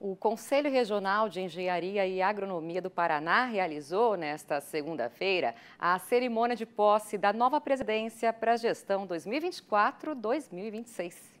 O Conselho Regional de Engenharia e Agronomia do Paraná realizou nesta segunda-feira a cerimônia de posse da nova presidência para a gestão 2024-2026.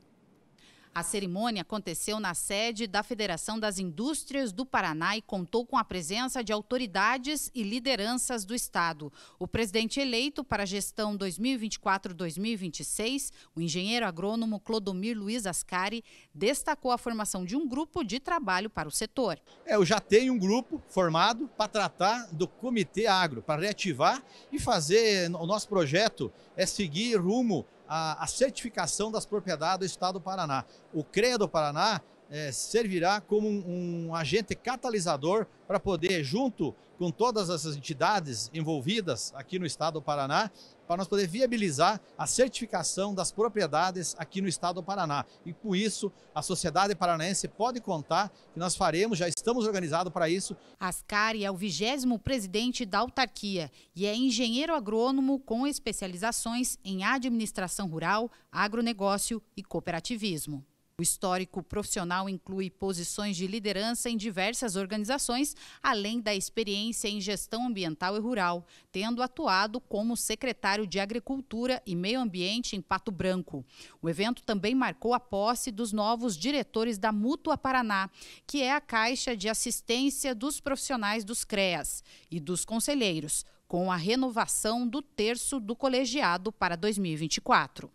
A cerimônia aconteceu na sede da Federação das Indústrias do Paraná e contou com a presença de autoridades e lideranças do Estado. O presidente eleito para a gestão 2024-2026, o engenheiro agrônomo Clodomir Luiz Ascari, destacou a formação de um grupo de trabalho para o setor. É, eu já tenho um grupo formado para tratar do Comitê Agro, para reativar e fazer o nosso projeto é seguir rumo a, a certificação das propriedades do Estado do Paraná. O CREA do Paraná é, servirá como um, um agente catalisador para poder, junto com todas essas entidades envolvidas aqui no estado do Paraná, para nós poder viabilizar a certificação das propriedades aqui no estado do Paraná. E com isso, a sociedade paranaense pode contar que nós faremos, já estamos organizados para isso. Ascari é o vigésimo presidente da autarquia e é engenheiro agrônomo com especializações em administração rural, agronegócio e cooperativismo. O histórico profissional inclui posições de liderança em diversas organizações, além da experiência em gestão ambiental e rural, tendo atuado como secretário de Agricultura e Meio Ambiente em Pato Branco. O evento também marcou a posse dos novos diretores da Mútua Paraná, que é a Caixa de Assistência dos Profissionais dos CREAS e dos Conselheiros, com a renovação do terço do colegiado para 2024.